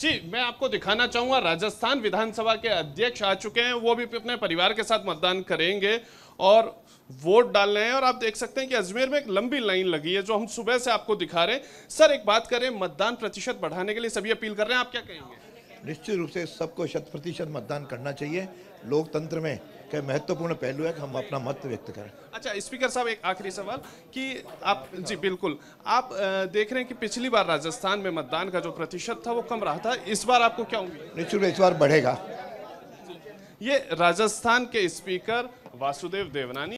जी मैं आपको दिखाना चाहूंगा राजस्थान विधानसभा के अध्यक्ष आ चुके हैं वो भी अपने परिवार के साथ मतदान करेंगे और वोट डाल रहे हैं और आप देख सकते हैं कि अजमेर में एक लंबी लाइन लगी है जो हम सुबह से आपको दिखा रहे हैं सर एक बात करें मतदान प्रतिशत बढ़ाने के लिए सभी अपील कर रहे हैं आप क्या कहेंगे निश्चित रूप से सबको शत प्रतिशत मतदान करना चाहिए लोकतंत्र में क्या महत्वपूर्ण पहलू है कि हम अपना मत व्यक्त करें अच्छा स्पीकर साहब एक आखिरी सवाल कि आप जी बिल्कुल आप देख रहे हैं कि पिछली बार राजस्थान में मतदान का जो प्रतिशत था वो कम रहा था इस बार आपको क्या उम्मीद निश्चित इस बार बढ़ेगा ये राजस्थान के स्पीकर वासुदेव देवनानी